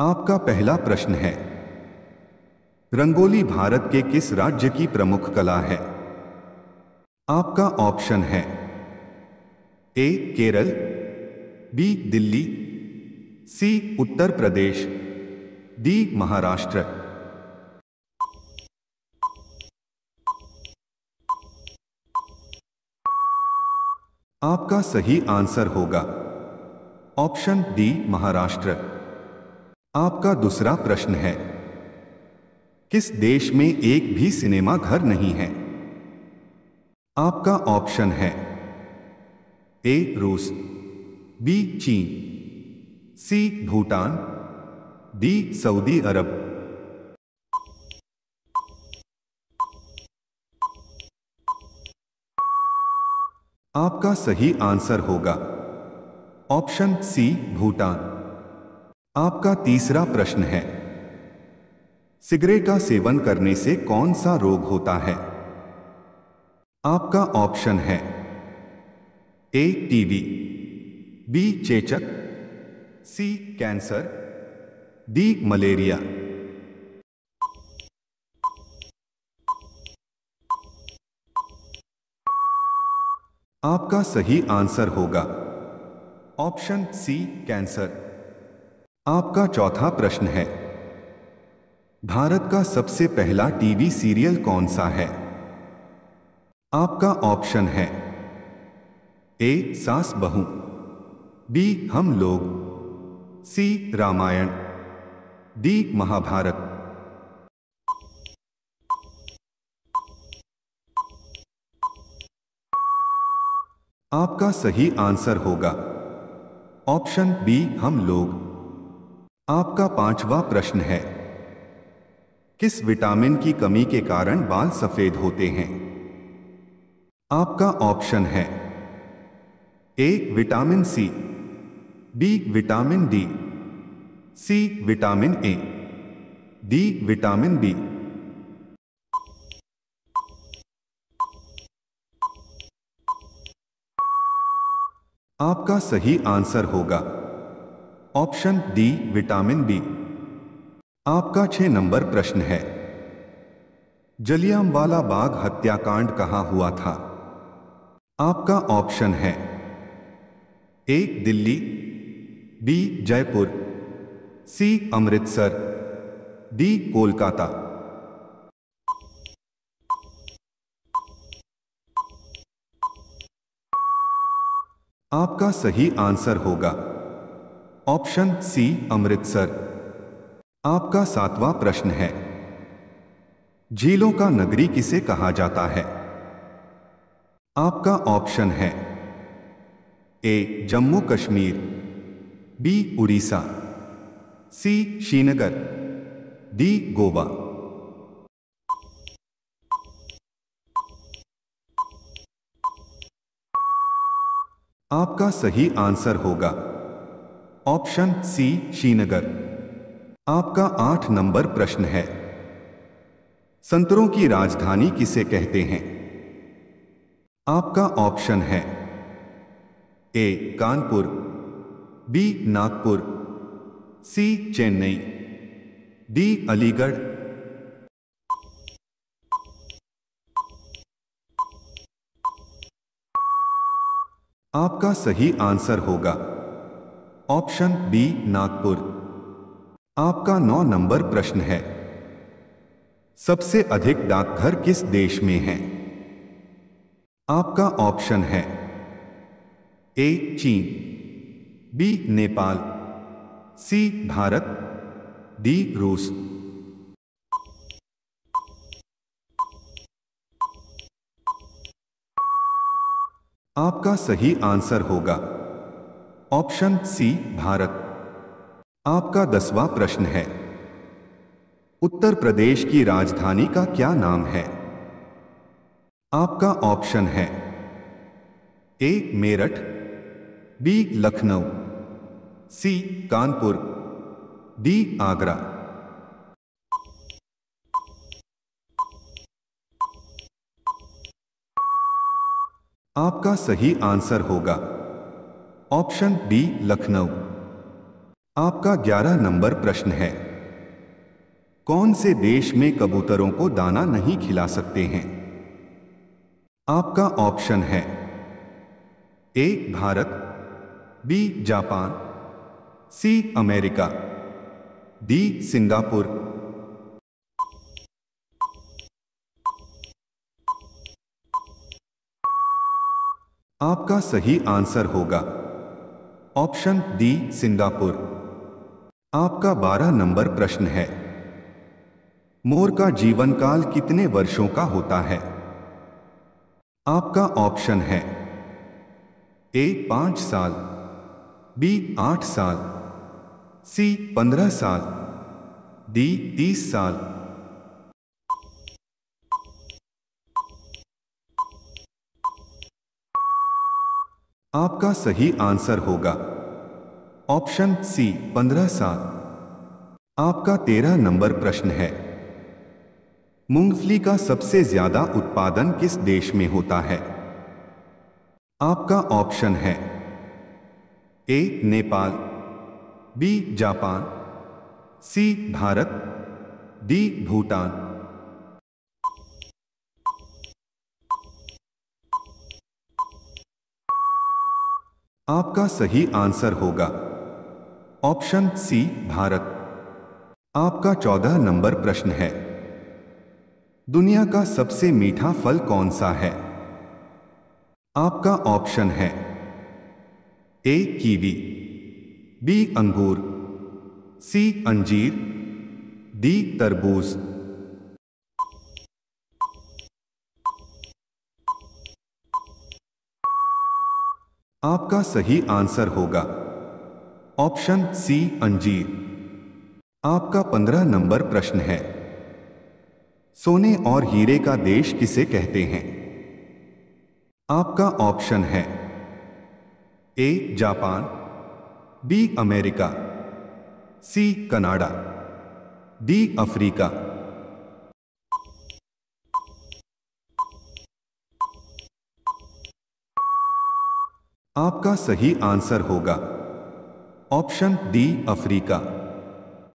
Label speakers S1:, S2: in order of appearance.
S1: आपका पहला प्रश्न है रंगोली भारत के किस राज्य की प्रमुख कला है आपका ऑप्शन है A Kerala B Delhi C Uttar Pradesh D Maharashtra आपका सही आंसर होगा ऑप्शन डी महाराष्ट्र आपका दूसरा प्रश्न है किस देश में एक भी सिनेमा घर नहीं है आपका ऑप्शन है ए रूस बी चीन सी भूटान डी सऊदी अरब आपका सही आंसर होगा ऑप्शन सी भूटान आपका तीसरा प्रश्न है सिगरेट का सेवन करने से कौन सा रोग होता है आपका ऑप्शन है ए टीवी बी चेचक सी कैंसर डी मलेरिया आपका सही आंसर होगा ऑप्शन सी कैंसर आपका चौथा प्रश्न है भारत का सबसे पहला टीवी सीरियल कौन सा है आपका ऑप्शन है ए सास बहू बी हम लोग सी रामायण डी महाभारत आपका सही आंसर होगा ऑप्शन बी हम लोग आपका पांचवा प्रश्न है किस विटामिन की कमी के कारण बाल सफेद होते हैं आपका ऑप्शन है A vitamin C B vitamin D C vitamin A D vitamin B आपका सही आंसर होगा ऑप्शन डी विटामिन बी आपका छह नंबर प्रश्न है जलियांवाला बाग हत्याकांड कहां हुआ था आपका ऑप्शन है A Delhi B Jaipur C Amritsar D Kolkata आपका सही आंसर होगा ऑप्शन सी अमृतसर आपका सातवां प्रश्न है झीलों का नगरी किसे कहा जाता है आपका ऑप्शन है A Jammu Kashmir B Orissa C Srinagar D Goa आपका सही आंसर होगा ऑप्शन सी श्रीनगर आपका आठ नंबर प्रश्न है संतरों की राजधानी किसे कहते हैं आपका ऑप्शन है A Kanpur B Nagpur C Chennai D Aligarh आपका सही आंसर होगा ऑप्शन बी नागपुर आपका नौ नंबर प्रश्न है सबसे अधिक डाकघर किस देश में है आपका ऑप्शन है ए चीन B Nepal C Bharat D रूस आपका सही आंसर होगा ऑप्शन सी भारत आपका दसवां प्रश्न है उत्तर प्रदेश की राजधानी का क्या नाम है आपका ऑप्शन है A Meerut B Lucknow C Kanpur D Agra आपका सही आंसर होगा ऑप्शन बी लखनऊ आपका ग्यारह नंबर प्रश्न है कौन से देश में कबूतरों को दाना नहीं खिला सकते हैं आपका ऑप्शन है A Bharat B Japan C America D Singapore आपका सही आंसर होगा ऑप्शन डी सिंगापुर आपका बारह नंबर प्रश्न है मोर का जीवन काल कितने वर्षों का होता है आपका ऑप्शन है ए पांच साल बी आठ साल सी पंद्रह साल डी तीस साल आपका सही आंसर होगा ऑप्शन सी पंद्रह साल आपका तेरह नंबर प्रश्न है मूंगफली का सबसे ज्यादा उत्पादन किस देश में होता है आपका ऑप्शन है A Nepal B Japan C Bharat D Bhutan आपका सही आंसर होगा ऑप्शन सी भारत आपका चौदह नंबर प्रश्न है दुनिया का सबसे मीठा फल कौन सा है आपका ऑप्शन है ए कीवी बी अंगूर सी अंजीर डी तरबूज आपका सही आंसर होगा ऑप्शन सी अंजीर आपका पंद्रह नंबर प्रश्न है सोने और हीरे का देश किसे कहते हैं आपका ऑप्शन है A Japan B America C Canada D Africa आपका सही आंसर होगा ऑप्शन डी अफ्रीका